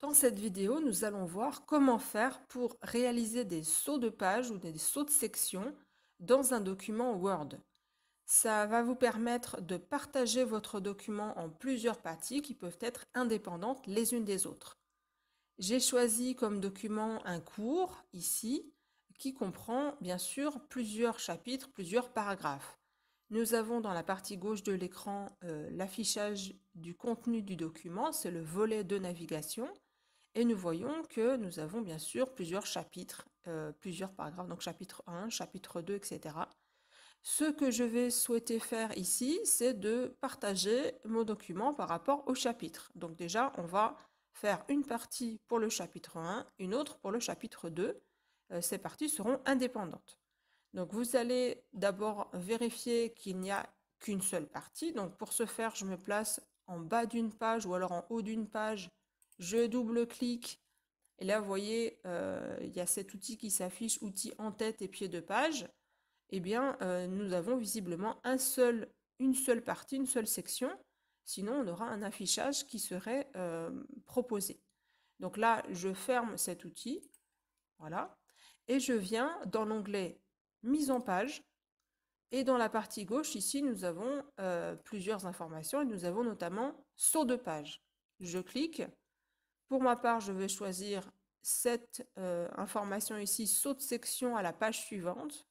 Dans cette vidéo, nous allons voir comment faire pour réaliser des sauts de page ou des sauts de section dans un document Word. Ça va vous permettre de partager votre document en plusieurs parties qui peuvent être indépendantes les unes des autres. J'ai choisi comme document un cours, ici, qui comprend bien sûr plusieurs chapitres, plusieurs paragraphes. Nous avons dans la partie gauche de l'écran euh, l'affichage du contenu du document, c'est le volet de navigation. Et nous voyons que nous avons bien sûr plusieurs chapitres, euh, plusieurs paragraphes, donc chapitre 1, chapitre 2, etc. Ce que je vais souhaiter faire ici, c'est de partager mon document par rapport au chapitre. Donc déjà, on va faire une partie pour le chapitre 1, une autre pour le chapitre 2. Euh, ces parties seront indépendantes. Donc vous allez d'abord vérifier qu'il n'y a qu'une seule partie. Donc pour ce faire, je me place en bas d'une page ou alors en haut d'une page je double-clique. Et là, vous voyez, euh, il y a cet outil qui s'affiche, outil en tête et pied de page. Eh bien, euh, nous avons visiblement un seul, une seule partie, une seule section. Sinon, on aura un affichage qui serait euh, proposé. Donc là, je ferme cet outil. Voilà. Et je viens dans l'onglet Mise en page. Et dans la partie gauche, ici, nous avons plusieurs informations et nous avons notamment saut de page. Je clique pour ma part, je vais choisir cette euh, information ici, saut de section à la page suivante.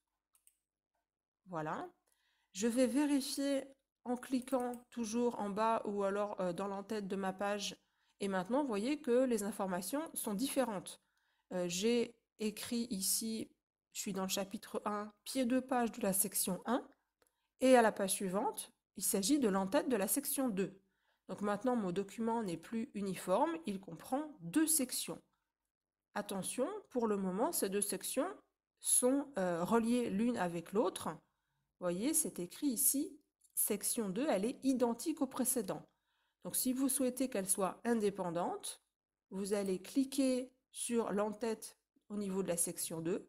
Voilà. Je vais vérifier en cliquant toujours en bas ou alors euh, dans l'entête de ma page. Et maintenant, vous voyez que les informations sont différentes. Euh, j'ai écrit ici, je suis dans le chapitre 1, pied de page de la section 1. Et à la page suivante, il s'agit de l'entête de la section 2. Donc maintenant, mon document n'est plus uniforme, il comprend deux sections. Attention, pour le moment, ces deux sections sont euh, reliées l'une avec l'autre. Vous voyez, c'est écrit ici, section 2, elle est identique au précédent. Donc si vous souhaitez qu'elle soit indépendante, vous allez cliquer sur l'entête au niveau de la section 2.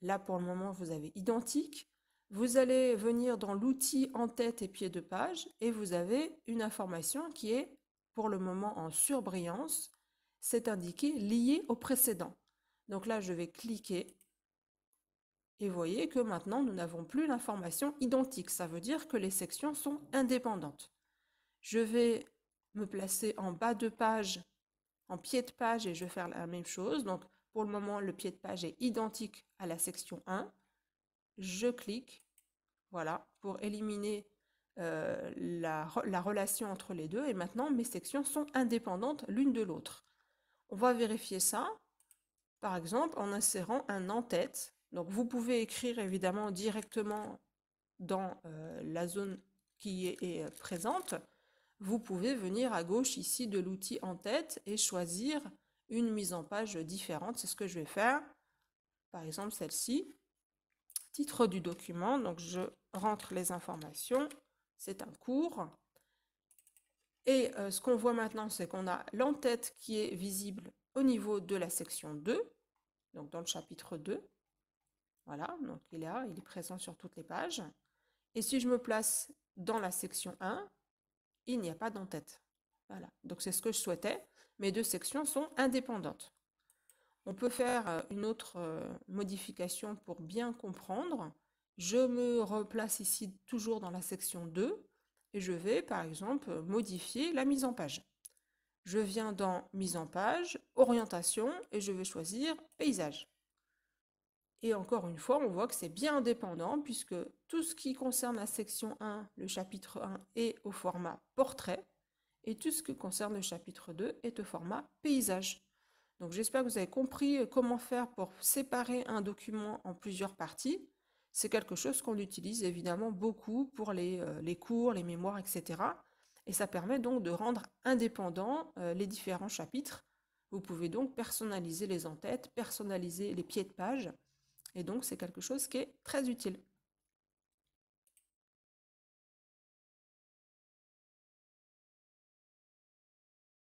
Là, pour le moment, vous avez identique. Vous allez venir dans l'outil en tête et pied de page et vous avez une information qui est pour le moment en surbrillance. C'est indiqué lié au précédent. Donc là, je vais cliquer et voyez que maintenant, nous n'avons plus l'information identique. Ça veut dire que les sections sont indépendantes. Je vais me placer en bas de page, en pied de page et je vais faire la même chose. Donc pour le moment, le pied de page est identique à la section 1 je clique, voilà, pour éliminer euh, la, relation entre les deux. Et maintenant, mes sections sont indépendantes l'une de l'autre. On va vérifier ça, par exemple, en insérant un en-tête. Donc, vous pouvez écrire évidemment directement dans euh, la zone qui est euh, présente. Vous pouvez venir à gauche ici de l'outil en-tête et choisir une mise en page différente. C'est ce que je vais faire. Par exemple, celle-ci titre du document. Donc, je rentre les informations. C'est un cours. Et euh, ce qu'on voit maintenant, c'est qu'on a l'entête qui est visible au niveau de la section 2, donc dans le chapitre 2. Voilà, donc il est là, il est présent sur toutes les pages. Et si je me place dans la section 1, il n'y a pas d'entête. Voilà, donc c'est ce que je souhaitais. Mes deux sections sont indépendantes. On peut faire euh, une autre euh, modification pour bien comprendre. Je me replace ici toujours dans la section 2 et je vais par exemple modifier la mise en page. Je viens dans mise en page, orientation et je vais choisir paysage. Et encore une fois, on voit que c'est bien indépendant puisque tout ce qui concerne la section 1, le chapitre 1 est au format portrait et tout ce qui concerne le chapitre 2 est au format paysage. Donc j'espère que vous avez compris euh, comment faire pour séparer un document en plusieurs parties. C'est quelque chose qu'on utilise évidemment beaucoup pour les, euh, cours, les mémoires, etc. Et ça permet donc de rendre indépendants euh, les différents chapitres. Vous pouvez donc personnaliser les entêtes, personnaliser les pieds de page. Et donc c'est quelque chose qui est très utile.